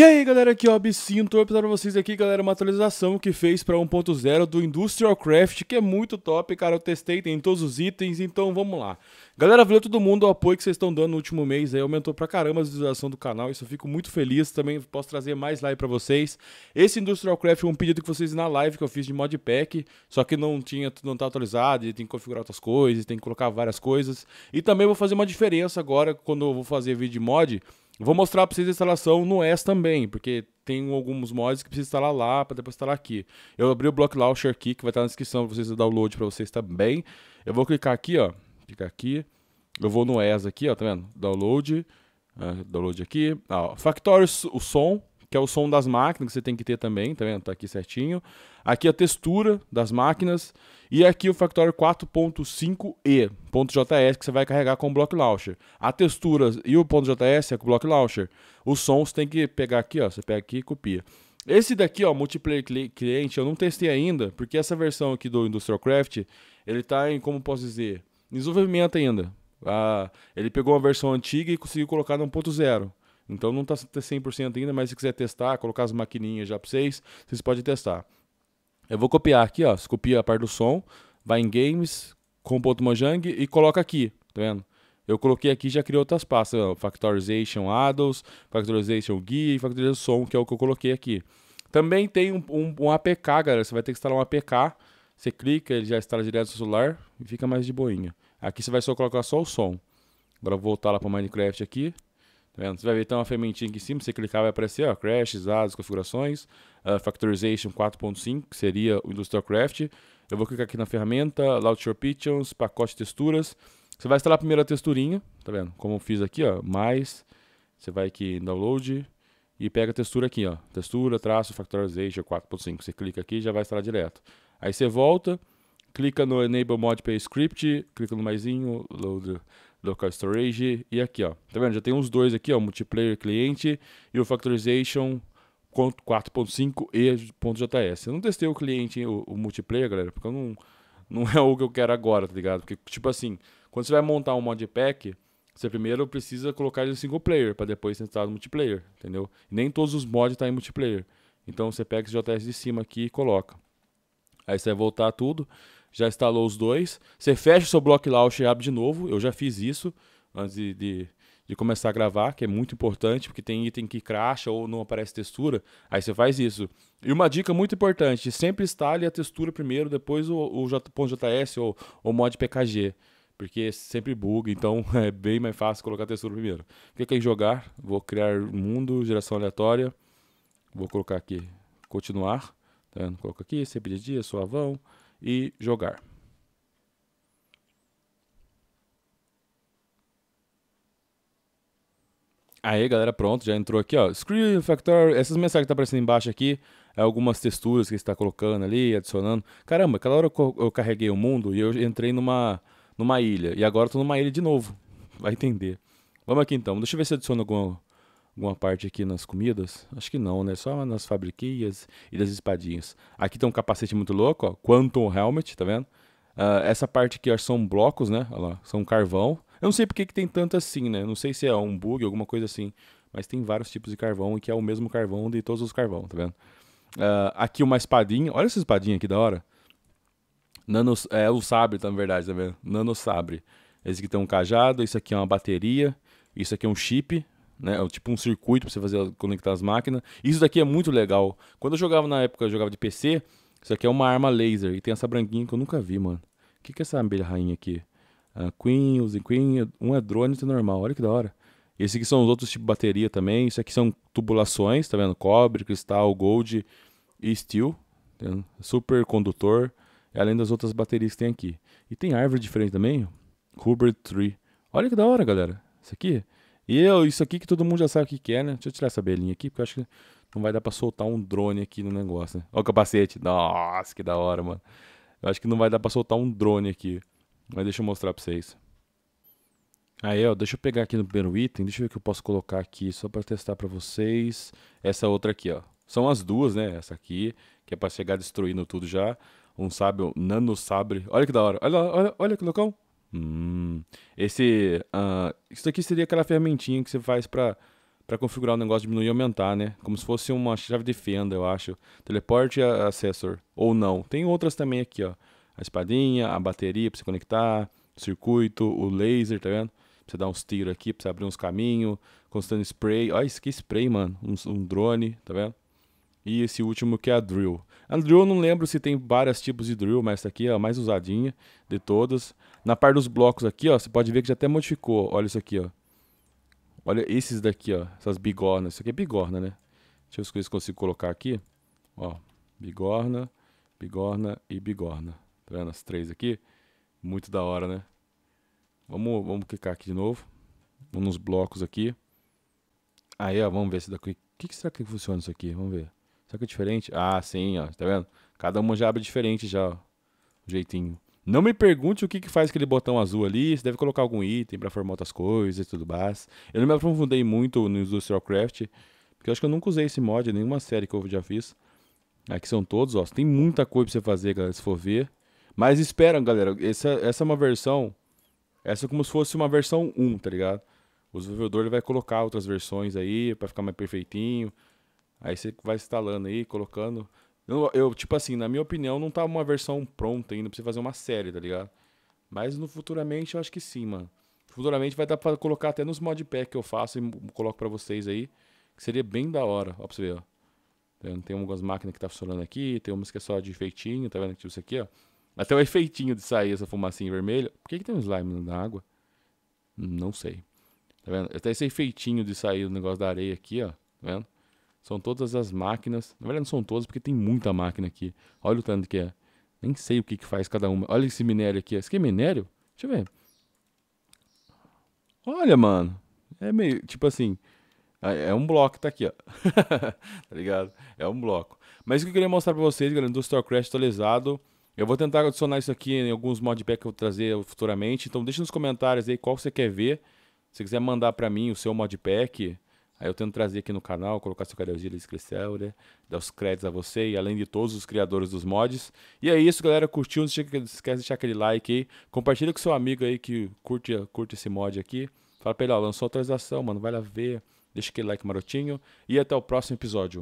E aí galera, aqui é o Absinto, vou apresentar pra vocês aqui galera uma atualização que fez pra 1.0 do Industrial Craft, que é muito top, cara, eu testei, tem todos os itens, então vamos lá. Galera, valeu todo mundo o apoio que vocês estão dando no último mês, aí aumentou pra caramba a visualização do canal, isso eu fico muito feliz, também posso trazer mais live pra vocês. Esse Industrial Craft é um pedido que vocês na live que eu fiz de modpack, só que não tinha, não tá atualizado, tem que configurar outras coisas, tem que colocar várias coisas, e também vou fazer uma diferença agora, quando eu vou fazer vídeo de mod, Vou mostrar para vocês a instalação no S também, porque tem alguns mods que precisa instalar lá para depois instalar aqui. Eu abri o Block Launcher aqui, que vai estar na descrição para vocês o download para vocês também. Eu vou clicar aqui, ó. Clicar aqui. Eu vou no ES aqui, ó, tá vendo? Download. Uh, download aqui. Ah, ó. Factory o som que é o som das máquinas que você tem que ter também, tá vendo? Tá aqui certinho. Aqui a textura das máquinas e aqui o factory 4.5e.js que você vai carregar com o Block Launcher. A textura e o .js é com o Block Launcher. Os sons tem que pegar aqui, ó, você pega aqui e copia. Esse daqui, ó, multiplayer cliente, eu não testei ainda, porque essa versão aqui do Industrial Craft, ele tá em, como posso dizer, em desenvolvimento ainda. Ah, ele pegou uma versão antiga e conseguiu colocar no 1.0. Então não está 100% ainda, mas se quiser testar, colocar as maquininhas já para vocês, vocês podem testar. Eu vou copiar aqui, ó, você copia a parte do som, vai em Games, com.mojang e coloca aqui, tá vendo? Eu coloquei aqui já criei outras pastas, Factorization Adults, Factorization Gui e Factorization Som, que é o que eu coloquei aqui. Também tem um, um, um APK, galera, você vai ter que instalar um APK, você clica, ele já instala direto no celular e fica mais de boinha. Aqui você vai só colocar só o som. Agora eu vou voltar lá para Minecraft aqui. Tá vendo? Você vai ver então uma fermentinha aqui em cima, você clicar vai aparecer, ó, crashes, dados, configurações, uh, factorization 4.5, que seria o Industrial Craft. Eu vou clicar aqui na ferramenta, Launcher Pictures, pacote texturas. Você vai instalar primeiro a texturinha, tá vendo? Como eu fiz aqui, ó, mais, você vai aqui em download e pega a textura aqui, ó, textura, traço, factorization 4.5. Você clica aqui e já vai instalar direto. Aí você volta, clica no Enable Per Script, clica no maisinho, load local storage e aqui, ó. Tá vendo? Já tem uns dois aqui, ó, multiplayer cliente e o factorization 4.5 e .js. Eu não testei o cliente, o, o, multiplayer, galera, porque eu não, não é o que eu quero agora, tá ligado? Porque, tipo assim, quando você vai montar um modpack, você primeiro precisa colocar ele em single player, para depois ser instalado multiplayer, entendeu? Nem todos os mods tá em multiplayer. Então você pega esse JS de cima aqui e coloca. Aí você vai voltar tudo já instalou os dois. Você fecha o seu block launcher e abre de novo. Eu já fiz isso antes de, de, de, começar a gravar, que é muito importante, porque tem item que cracha ou não aparece textura. Aí você faz isso. E uma dica muito importante: sempre instale a textura primeiro, depois o, o .js ou o mod PKG. Porque é sempre buga, então é bem mais fácil colocar a textura primeiro. O que eu jogar? Vou criar mundo, geração aleatória. Vou colocar aqui, continuar. Tá? Coloco aqui, sempre de dia, suavão e jogar. Aí, galera, pronto, já entrou aqui, ó. Screen Factor, essas mensagens que tá aparecendo embaixo aqui, é algumas texturas que está colocando ali, adicionando. Caramba, aquela hora eu carreguei o mundo e eu entrei numa, numa ilha. E agora eu tô numa ilha de novo. Vai entender. Vamos aqui então. Deixa eu ver se adiciona alguma alguma parte aqui nas comidas? Acho que não, né? Só nas fabriquias e das espadinhas. Aqui tem um capacete muito louco, ó. Quantum Helmet, tá vendo? Uh, essa parte aqui ó, são blocos, né? Olha lá, são carvão. Eu não sei porque que tem tanto assim, né? Não sei se é um bug, alguma coisa assim. Mas tem vários tipos de carvão e que é o mesmo carvão de todos os carvão, tá vendo? Uh, aqui uma espadinha. Olha essa espadinha aqui da hora. Nano, é o sabre, tá, na verdade, tá vendo? Nano sabre. Esse aqui tem um cajado, isso aqui é uma bateria, isso aqui é um chip, né? É tipo um circuito para você fazer conectar as máquinas. Isso daqui é muito legal. Quando eu jogava na época, eu jogava de PC, isso aqui é uma arma laser e tem essa branquinha que eu nunca vi, mano. O que, que é essa abelha rainha aqui? A ah, Queen, os Queen, um é drone, outro é normal. Olha que da hora. Esse aqui são os outros tipos de bateria também. Isso aqui são tubulações, tá vendo? Cobre, cristal, gold e steel. Tá Super condutor. Além das outras baterias que tem aqui. E tem árvore diferente também. Hubert Tree. Olha que da hora, galera. Isso aqui e eu, isso aqui que todo mundo já sabe o que, quer é, né? Deixa eu tirar essa belinha aqui, porque eu acho que não vai dar pra soltar um drone aqui no negócio, né? Ó o capacete. Nossa, que da hora, mano. Eu acho que não vai dar pra soltar um drone aqui. Mas deixa eu mostrar pra vocês. Aí, ó, deixa eu pegar aqui no primeiro item. Deixa eu ver o que eu posso colocar aqui, só pra testar pra vocês. Essa outra aqui, ó. São as duas, né? Essa aqui, que é pra chegar destruindo tudo já. Um sábio, um nano sabre. Olha que da hora. Olha, olha, olha que loucão. Hum esse, uh, isso aqui seria aquela fermentinha que você faz para para configurar o negócio, diminuir e aumentar, né? Como se fosse uma chave de fenda, eu acho. Teleporte acessor, ou não. Tem outras também aqui, ó. A espadinha, a bateria para se conectar, o circuito, o laser, tá vendo? Pra você dar uns tiros aqui, pra abrir uns caminhos, constante spray. Olha isso que spray, mano. Um, um drone, tá vendo? e esse último que é a drill. A drill não lembro se tem vários tipos de drill, mas essa aqui é a mais usadinha de todas. Na parte dos blocos aqui, ó, você pode ver que já até modificou. Olha isso aqui, ó. Olha esses daqui, ó, essas bigornas. Isso aqui é bigorna, né? Deixa eu ver se eu consigo colocar aqui. Ó, bigorna, bigorna e bigorna. Tá vendo as três aqui? Muito da hora, né? Vamos, vamos clicar aqui de novo. Vamos nos blocos aqui. Aí, ó, vamos ver se daqui... O que, que será que funciona isso aqui? Vamos ver. Será que é diferente? Ah, sim, ó. Tá vendo? Cada uma já abre diferente já, ó. O jeitinho. Não me pergunte o que, que faz aquele botão azul ali. Você deve colocar algum item para formar outras coisas e tudo mais. Eu não me aprofundei muito no Industrial Craft, porque eu acho que eu nunca usei esse mod em nenhuma série que eu já fiz. Aqui são todos, ó. Tem muita coisa pra você fazer, galera, se for ver. Mas esperam, galera. Essa, essa é uma versão. Essa é como se fosse uma versão 1, tá ligado? O desenvolvedor ele vai colocar outras versões aí para ficar mais perfeitinho. Aí você vai instalando aí, colocando. Eu, eu, tipo assim, na minha opinião, não tá uma versão pronta ainda pra você fazer uma série, tá ligado? Mas no futuramente eu acho que sim, mano. Futuramente vai dar pra colocar até nos modpack que eu faço e coloco pra vocês aí. Que seria bem da hora, ó, pra você ver, ó. Tá tem algumas máquinas que tá funcionando aqui, tem umas que é só de efeitinho, tá vendo? Tipo isso aqui, ó. Até o efeitinho de sair essa fumacinha vermelha. Por que, que tem um slime na água? Não sei. Tá vendo? Até esse efeitinho de sair o negócio da areia aqui, ó. Tá vendo? São todas as máquinas. Na verdade, não são todas, porque tem muita máquina aqui. Olha o tanto que é. Nem sei o que, que faz cada uma. Olha esse minério aqui. Esse aqui é minério? Deixa eu ver. Olha, mano. É meio. Tipo assim. É um bloco que tá aqui, ó. tá ligado? É um bloco. Mas o que eu queria mostrar pra vocês, galera, Industrial Crash atualizado. Eu vou tentar adicionar isso aqui em alguns modpacks que eu vou trazer futuramente. Então deixa nos comentários aí qual você quer ver. Se quiser mandar pra mim o seu modpack Aí eu tento trazer aqui no canal, colocar seu Carelzilla e né? dar os créditos a você e além de todos os criadores dos mods. E é isso, galera. Curtiu? Não esquece de deixar aquele like aí. Compartilha com seu amigo aí que curte, curte esse mod aqui. Fala pra ele, ó, lançou atualização, mano. Vai lá ver. Deixa aquele like marotinho. E até o próximo episódio.